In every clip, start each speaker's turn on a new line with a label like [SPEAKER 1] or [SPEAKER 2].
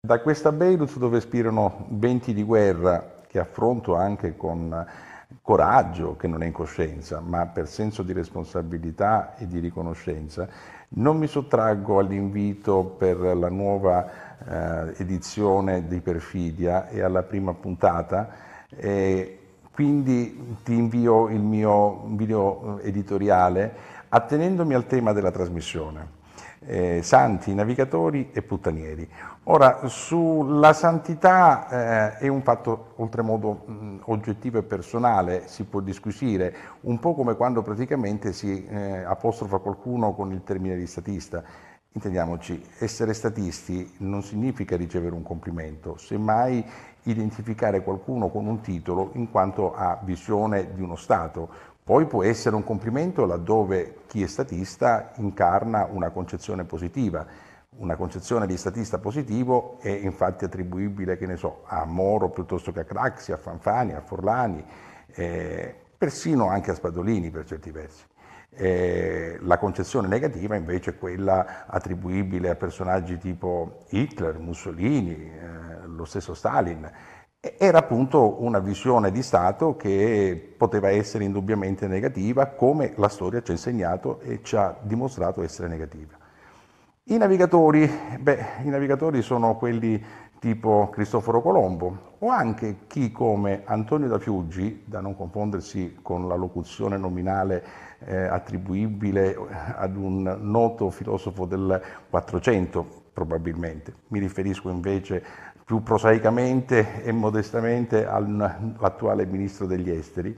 [SPEAKER 1] Da questa Beirut dove spirano venti di guerra che affronto anche con coraggio, che non è incoscienza, ma per senso di responsabilità e di riconoscenza, non mi sottraggo all'invito per la nuova eh, edizione di Perfidia e alla prima puntata. E quindi ti invio il mio video eh, editoriale attenendomi al tema della trasmissione eh, santi, navigatori e puttanieri. Ora, sulla santità eh, è un fatto oltremodo mh, oggettivo e personale, si può disquisire, un po' come quando praticamente si eh, apostrofa qualcuno con il termine di statista. Intendiamoci, essere statisti non significa ricevere un complimento, semmai identificare qualcuno con un titolo in quanto ha visione di uno Stato, poi può essere un complimento laddove chi è statista incarna una concezione positiva. Una concezione di statista positivo è infatti attribuibile, che ne so, a Moro piuttosto che a Craxi, a Fanfani, a Forlani, eh, persino anche a Spadolini per certi versi. Eh, la concezione negativa invece è quella attribuibile a personaggi tipo Hitler, Mussolini, eh, lo stesso Stalin. Era appunto una visione di Stato che poteva essere indubbiamente negativa, come la storia ci ha insegnato e ci ha dimostrato essere negativa. I navigatori, beh, i navigatori sono quelli tipo Cristoforo Colombo o anche chi come Antonio da Fiuggi, da non confondersi con la locuzione nominale eh, attribuibile eh, ad un noto filosofo del 400 probabilmente. Mi riferisco invece più prosaicamente e modestamente all'attuale ministro degli esteri.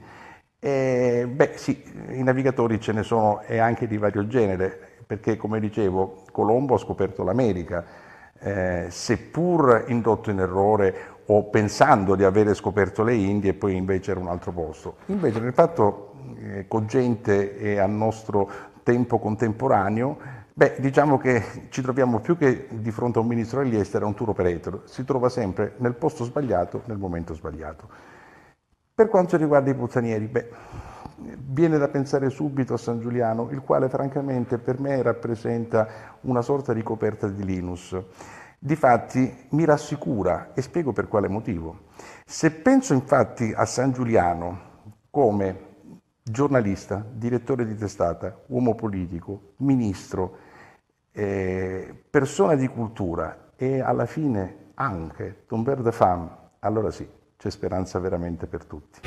[SPEAKER 1] E, beh sì, i navigatori ce ne sono e anche di vario genere, perché come dicevo Colombo ha scoperto l'America, eh, seppur indotto in errore o pensando di avere scoperto le Indie e poi invece era un altro posto. Invece nel fatto eh, cogente e a nostro tempo contemporaneo Beh, diciamo che ci troviamo più che di fronte a un ministro degli esteri, a un tour operator, si trova sempre nel posto sbagliato, nel momento sbagliato. Per quanto riguarda i puzzanieri, beh, viene da pensare subito a San Giuliano, il quale francamente per me rappresenta una sorta di coperta di Linus. Difatti mi rassicura e spiego per quale motivo. Se penso infatti a San Giuliano come giornalista, direttore di testata, uomo politico, ministro, eh, persona di cultura e alla fine anche Don de Femme, allora sì, c'è speranza veramente per tutti.